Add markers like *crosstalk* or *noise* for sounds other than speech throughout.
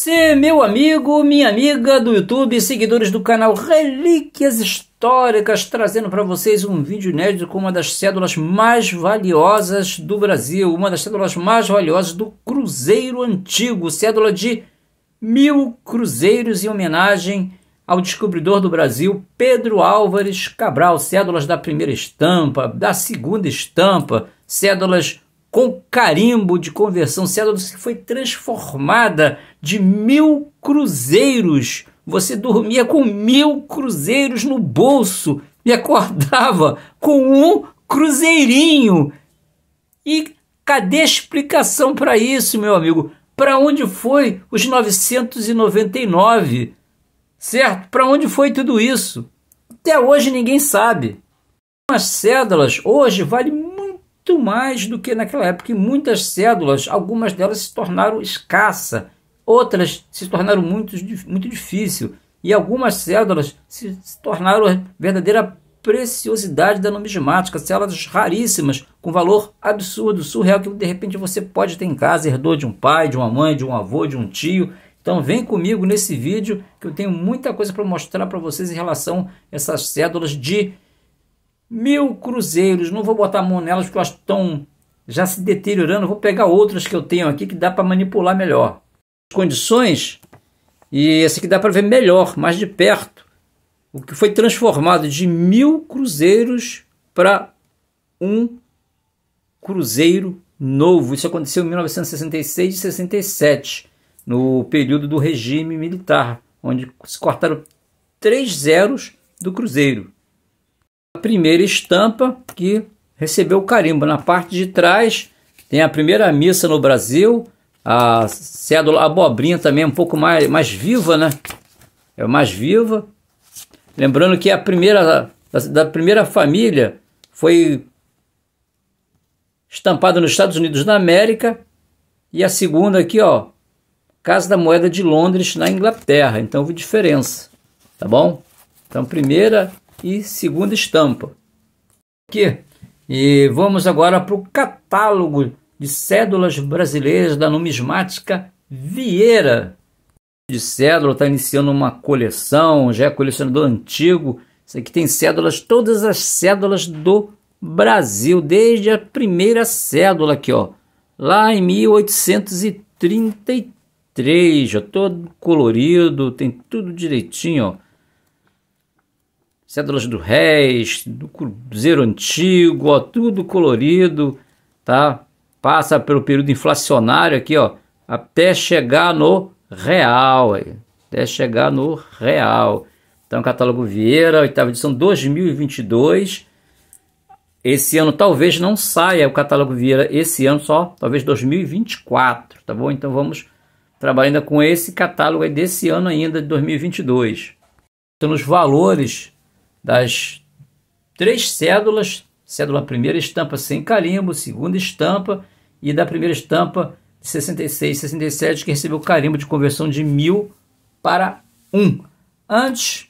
Você, meu amigo, minha amiga do YouTube, seguidores do canal Relíquias Históricas, trazendo para vocês um vídeo inédito com uma das cédulas mais valiosas do Brasil, uma das cédulas mais valiosas do Cruzeiro Antigo, cédula de mil cruzeiros em homenagem ao descobridor do Brasil, Pedro Álvares Cabral, cédulas da primeira estampa, da segunda estampa, cédulas com carimbo de conversão, cédula que foi transformada de mil cruzeiros. Você dormia com mil cruzeiros no bolso e acordava com um cruzeirinho. E cadê a explicação para isso, meu amigo? Para onde foi os 999? Certo? Para onde foi tudo isso? Até hoje ninguém sabe. As cédulas hoje valem muito mais do que naquela época. E muitas cédulas, algumas delas se tornaram escassa, outras se tornaram muito, muito difícil. E algumas cédulas se, se tornaram verdadeira preciosidade da numismática, células raríssimas, com valor absurdo, surreal, que de repente você pode ter em casa, herdou de um pai, de uma mãe, de um avô, de um tio. Então vem comigo nesse vídeo que eu tenho muita coisa para mostrar para vocês em relação a essas cédulas de mil cruzeiros. Não vou botar a mão nelas porque elas estão já se deteriorando. Vou pegar outras que eu tenho aqui que dá para manipular melhor. As condições, e esse aqui dá para ver melhor, mais de perto, o que foi transformado de mil cruzeiros para um cruzeiro novo. Isso aconteceu em 1966 e 67, no período do regime militar, onde se cortaram três zeros do cruzeiro a primeira estampa que recebeu o carimbo. Na parte de trás tem a primeira missa no Brasil, a cédula a abobrinha também um pouco mais, mais viva, né? É mais viva. Lembrando que a primeira da, da primeira família foi estampada nos Estados Unidos da América e a segunda aqui, ó, Casa da Moeda de Londres na Inglaterra. Então, diferença, tá bom? Então, primeira e segunda estampa. Aqui. E vamos agora para o catálogo de cédulas brasileiras da numismática Vieira. De cédula está iniciando uma coleção, já é colecionador antigo. Isso aqui tem cédulas, todas as cédulas do Brasil, desde a primeira cédula aqui, ó, lá em 1833. Já todo colorido, tem tudo direitinho, ó cédulas do réis, do cruzeiro antigo, ó, tudo colorido, tá? Passa pelo período inflacionário aqui, ó, até chegar no real, aí, até chegar no real. Então, catálogo Vieira, oitava edição 2022. Esse ano talvez não saia o catálogo Vieira, esse ano só, talvez 2024, tá bom? Então vamos trabalhando com esse catálogo aí desse ano ainda, de 2022. Então, os valores das três cédulas, cédula primeira estampa sem carimbo, segunda estampa e da primeira estampa de 66, 67 que recebeu carimbo de conversão de mil para um. Antes,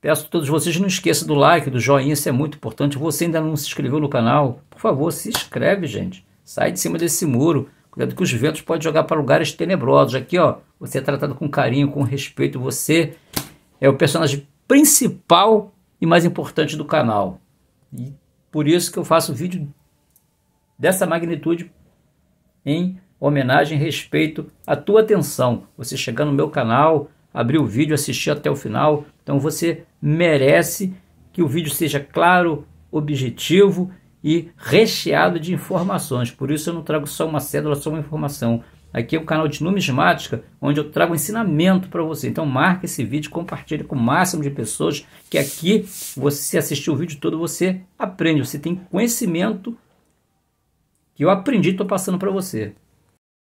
peço a todos vocês não esqueça do like, do joinha, isso é muito importante. Você ainda não se inscreveu no canal? Por favor, se inscreve, gente. Sai de cima desse muro. Cuidado que os ventos podem jogar para lugares tenebrosos. Aqui, ó, você é tratado com carinho, com respeito. Você é o personagem principal e mais importante do canal. E por isso que eu faço vídeo dessa magnitude em homenagem e respeito à tua atenção. Você chegar no meu canal, abrir o vídeo, assistir até o final. Então você merece que o vídeo seja claro, objetivo e recheado de informações. Por isso eu não trago só uma cédula, só uma informação. Aqui é o canal de numismática, onde eu trago ensinamento para você. Então marca esse vídeo, compartilhe com o máximo de pessoas, que aqui você se o vídeo todo, você aprende, você tem conhecimento que eu aprendi e estou passando para você.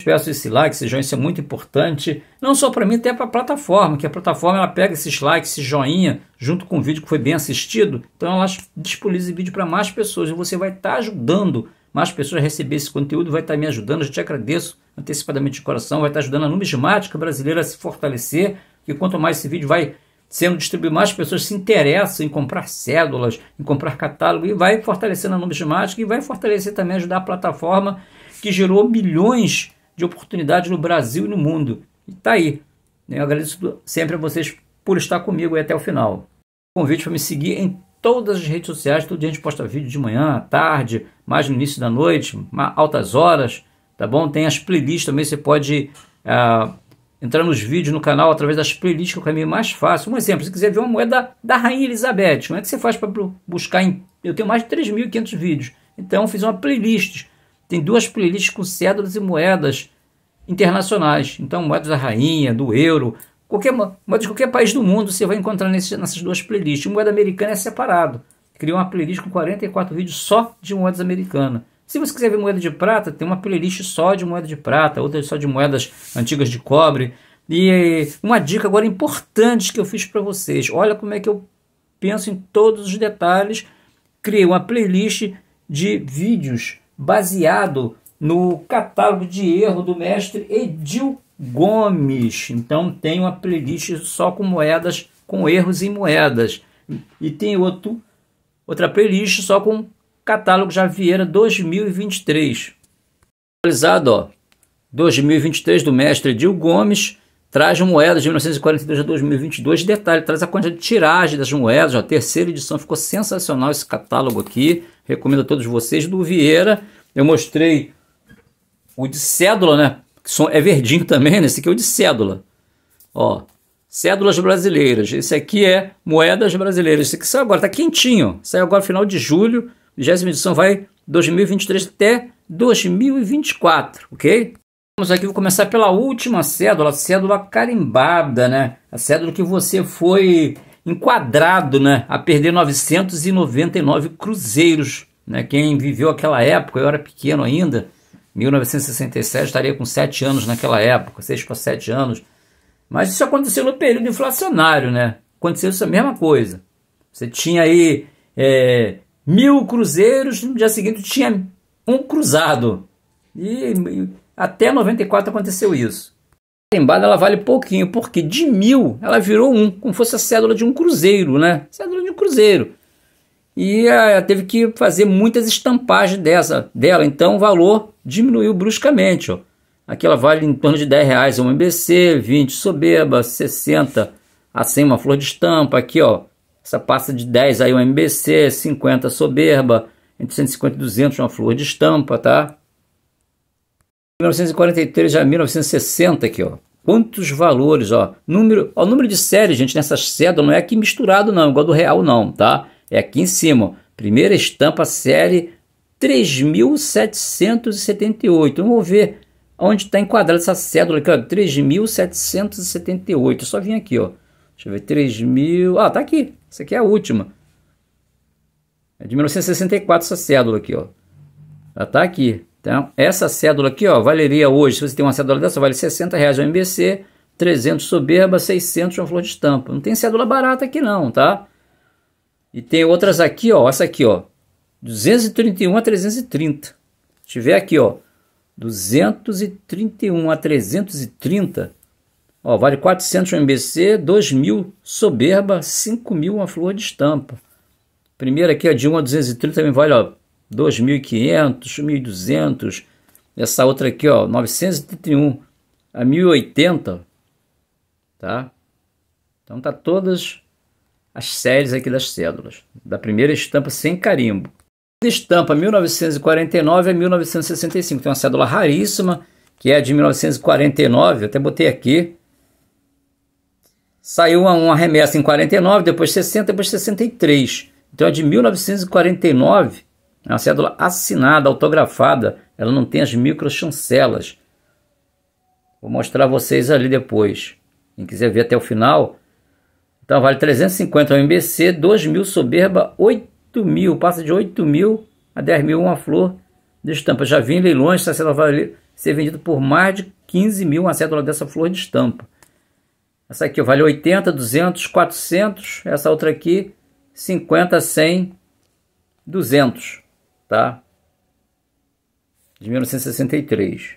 Peço esse like, esse joinha, isso é muito importante, não só para mim, até para a plataforma, que a plataforma ela pega esses likes, esse joinha, junto com o vídeo que foi bem assistido, então ela disponibiliza esse vídeo para mais pessoas e você vai estar tá ajudando mais pessoas receberem esse conteúdo, vai estar me ajudando. Eu te agradeço antecipadamente de coração, vai estar ajudando a numismática brasileira a se fortalecer, e quanto mais esse vídeo vai sendo distribuído, mais pessoas se interessam em comprar cédulas, em comprar catálogo, e vai fortalecendo a numismática e vai fortalecer também, ajudar a plataforma que gerou milhões de oportunidades no Brasil e no mundo. E tá aí. Eu agradeço sempre a vocês por estar comigo e até o final. Convido convite para me seguir em todas as redes sociais, todo dia a gente posta vídeo de manhã, à tarde, mais no início da noite, altas horas, tá bom? Tem as playlists também, você pode uh, entrar nos vídeos no canal através das playlists, que é o caminho mais fácil. Um exemplo, se quiser ver uma moeda da Rainha Elizabeth, como é que você faz para buscar em... Eu tenho mais de 3.500 vídeos, então fiz uma playlist. Tem duas playlists com cédulas e moedas internacionais. Então, moedas da rainha, do euro, Qualquer, mas de qualquer país do mundo você vai encontrar nesse, nessas duas playlists. O Moeda Americana é separado. Criou uma playlist com 44 vídeos só de moedas americanas. Se você quiser ver moeda de prata, tem uma playlist só de moeda de prata, outra só de moedas antigas de cobre. E uma dica agora importante que eu fiz para vocês. Olha como é que eu penso em todos os detalhes. Criei uma playlist de vídeos baseado no catálogo de erro do mestre Edil Gomes. Então tem uma playlist só com moedas, com erros em moedas. E tem outro, outra playlist só com catálogo Javiera 2023. Atualizado, ó. 2023 do mestre Dil Gomes traz moedas de 1942 a 2022. Detalhe, traz a quantidade de tiragem das moedas. Ó, a terceira edição ficou sensacional esse catálogo aqui. Recomendo a todos vocês. Do Vieira, eu mostrei o de cédula, né? é verdinho *laughs* também, né? Esse aqui é o de cédula. Ó, cédulas brasileiras. Esse aqui é moedas brasileiras. Esse aqui saiu agora, tá quentinho. Saiu agora final de julho. 20 edição vai 2023 até 2024, ok? Vamos aqui, vou começar pela última cédula, a cédula carimbada, né? A cédula que você foi enquadrado, né? A perder 999 cruzeiros, né? Quem viveu aquela época, eu era pequeno ainda, 1967 estaria com 7 anos naquela época, 6 para 7 anos. Mas isso aconteceu no período inflacionário, né? Aconteceu essa mesma coisa. Você tinha aí é, mil cruzeiros, no dia seguinte tinha um cruzado. E, até 94 aconteceu isso. A carimbada ela vale pouquinho, porque de mil ela virou um, como fosse a cédula de um cruzeiro, né? Cédula de um cruzeiro e ela eh, teve que fazer muitas estampagens dessa, dela, então o valor diminuiu bruscamente. Ó. Aqui ela vale em torno de 10 reais uma MBC, 20 soberba, 60 a 100 uma flor de estampa, aqui ó, essa passa de 10 aí uma MBC, 50 soberba, entre 150 e 200 uma flor de estampa, tá? 1943 a 1960 aqui, ó. Quantos valores, ó. Número, ó, o número de séries, gente, nessas cédulas não é aqui misturado não, igual do real não, tá? É aqui em cima, primeira estampa série 3778. Vamos vou ver onde está enquadrada essa cédula aqui, 3778. só vim aqui, ó. Deixa eu ver, 3000. Ah, tá aqui. Essa aqui é a última. É de 1964 essa cédula aqui, ó. Ela tá aqui. Então, essa cédula aqui, ó, valeria hoje, se você tem uma cédula dessa, vale 60 reais o MBC, 300 soberba, 600 uma flor de estampa. Não tem cédula barata aqui não, tá? E tem outras aqui, ó, essa aqui, ó, 231 a 330. Se tiver aqui, ó, 231 a 330, ó, vale 400 um MBC, 2000 soberba, 5000 uma flor de estampa. Primeiro aqui, ó, de 1 a 230 também vale, ó, 2500, 1200. Essa outra aqui, ó, 931 a 1080, tá? Então tá todas as séries aqui das células, da primeira estampa sem carimbo. estampa 1949 a 1965, tem uma cédula raríssima, que é a de 1949, até botei aqui. Saiu uma, uma remessa em 49, depois 60, depois 63. Então é de 1949 é uma cédula assinada, autografada, ela não tem as micro chancelas Vou mostrar a vocês ali depois. Quem quiser ver até o final, então vale 350 o MBC, 2 mil soberba, 8 mil, passa de 8 mil a 10 mil uma flor de estampa. Já vi em leilões essa cédula vai ser vendida por mais de 15 mil uma cédula dessa flor de estampa. Essa aqui vale 80, 200, 400. Essa outra aqui, 50, 100, 200, tá? De 1963.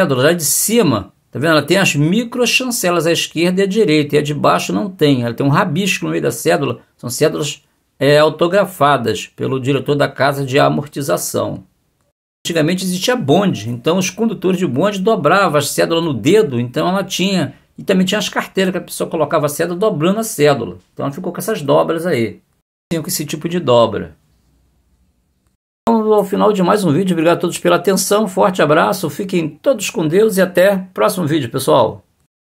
A cédula de cima Tá vendo? Ela tem as micro chancelas à esquerda e à direita, e a de baixo não tem. Ela tem um rabisco no meio da cédula, são cédulas é, autografadas pelo diretor da casa de amortização. Antigamente existia bonde, então os condutores de bonde dobravam a cédula no dedo, então ela tinha. E também tinha as carteiras que a pessoa colocava a cédula dobrando a cédula. Então ela ficou com essas dobras aí. Tinha esse tipo de dobra. Vamos ao final de mais um vídeo. Obrigado a todos pela atenção. Forte abraço. Fiquem todos com Deus e até próximo vídeo, pessoal.